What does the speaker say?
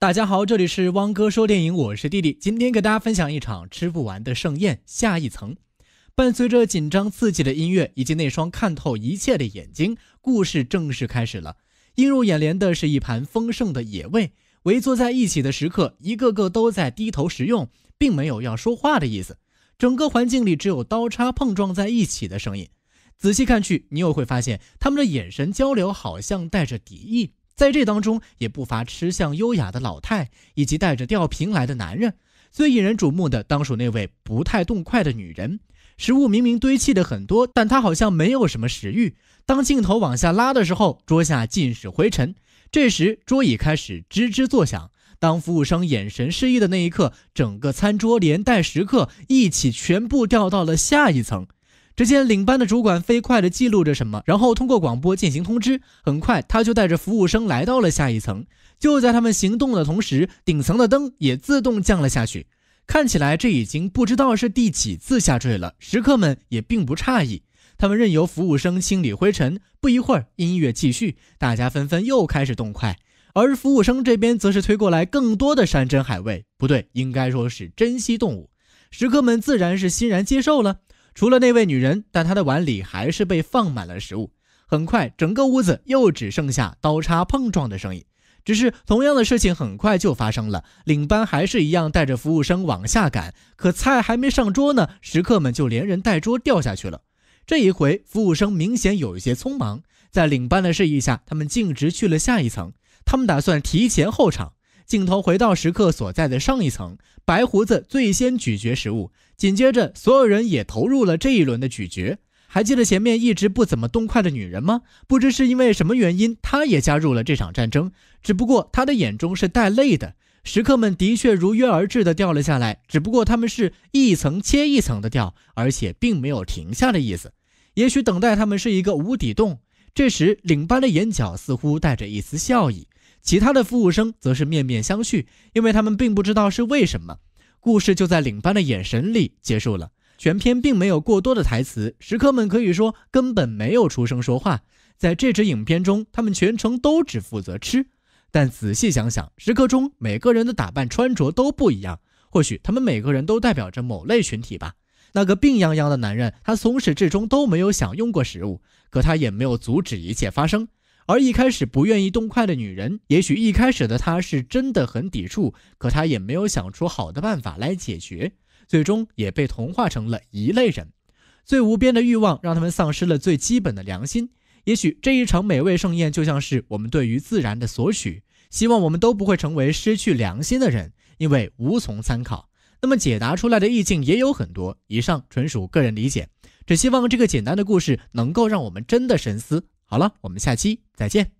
大家好，这里是汪哥说电影，我是弟弟。今天给大家分享一场吃不完的盛宴。下一层，伴随着紧张刺激的音乐以及那双看透一切的眼睛，故事正式开始了。映入眼帘的是一盘丰盛的野味，围坐在一起的食客一个个都在低头食用，并没有要说话的意思。整个环境里只有刀叉碰撞在一起的声音。仔细看去，你又会发现他们的眼神交流好像带着敌意。在这当中，也不乏吃相优雅的老太，以及带着吊瓶来的男人。最引人瞩目的，当属那位不太动筷的女人。食物明明堆砌的很多，但她好像没有什么食欲。当镜头往下拉的时候，桌下尽是灰尘。这时，桌椅开始吱吱作响。当服务生眼神示意的那一刻，整个餐桌连带食客一起，全部掉到了下一层。只见领班的主管飞快地记录着什么，然后通过广播进行通知。很快，他就带着服务生来到了下一层。就在他们行动的同时，顶层的灯也自动降了下去。看起来这已经不知道是第几次下坠了。食客们也并不诧异，他们任由服务生清理灰尘。不一会儿，音乐继续，大家纷纷又开始动筷。而服务生这边则是推过来更多的山珍海味，不对，应该说是珍稀动物。食客们自然是欣然接受了。除了那位女人，但她的碗里还是被放满了食物。很快，整个屋子又只剩下刀叉碰撞的声音。只是同样的事情很快就发生了，领班还是一样带着服务生往下赶。可菜还没上桌呢，食客们就连人带桌掉下去了。这一回，服务生明显有一些匆忙，在领班的示意下，他们径直去了下一层。他们打算提前候场。镜头回到食客所在的上一层，白胡子最先咀嚼食物，紧接着所有人也投入了这一轮的咀嚼。还记得前面一直不怎么动筷的女人吗？不知是因为什么原因，她也加入了这场战争。只不过她的眼中是带泪的。食客们的确如约而至的掉了下来，只不过他们是一层接一层的掉，而且并没有停下的意思。也许等待他们是一个无底洞。这时，领班的眼角似乎带着一丝笑意，其他的服务生则是面面相觑，因为他们并不知道是为什么。故事就在领班的眼神里结束了。全片并没有过多的台词，食客们可以说根本没有出声说话。在这支影片中，他们全程都只负责吃。但仔细想想，食客中每个人的打扮穿着都不一样，或许他们每个人都代表着某类群体吧。那个病殃殃的男人，他从始至终都没有享用过食物，可他也没有阻止一切发生。而一开始不愿意动筷的女人，也许一开始的他是真的很抵触，可他也没有想出好的办法来解决，最终也被同化成了一类人。最无边的欲望让他们丧失了最基本的良心。也许这一场美味盛宴就像是我们对于自然的索取，希望我们都不会成为失去良心的人，因为无从参考。那么解答出来的意境也有很多，以上纯属个人理解，只希望这个简单的故事能够让我们真的深思。好了，我们下期再见。